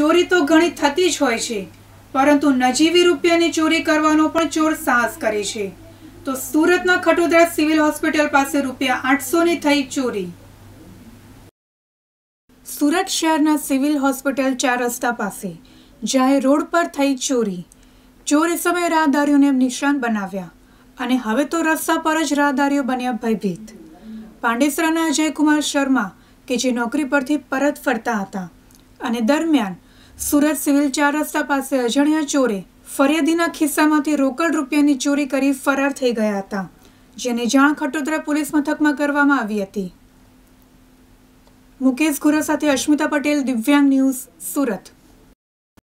ચોરી તો ઘણી થતી જ હોય છે પરંતુ નજીવી રૂપિયાની ચોરી કરવાનો પણ ચોર સાહસ કરે છે તો સુરતના ખટોદરા સિવિલ હોસ્પિટલ પાસે રૂપિયા આઠસોની થઈ ચોરી સુરત શહેરના સિવિલ હોસ્પિટલ ચાર રસ્તા પાસે જાહેર રોડ પર થઈ ચોરી ચોરે સમયે રાહદારીઓને નિશાન બનાવ્યા અને હવે તો રસ્તા પર જ રાહદારીઓ બન્યા ભયભીત પાંડેસરાના અજયકુમાર શર્મા કે જે નોકરી પરથી પરત ફરતા હતા અને દરમિયાન સુરત સિવિલ ચાર રસ્તા પાસે અજાણ્યા ચોરે ફરિયાદીના ખિસ્સામાંથી રોકડ રૂપિયાની ચોરી કરી ફરાર થઈ ગયા હતા જેની જાણ ખટોદરા પોલીસ મથકમાં કરવામાં આવી હતી મુકેશ ગુરા સાથે અશ્મિતા પટેલ દિવ્યાંગ ન્યૂઝ સુરત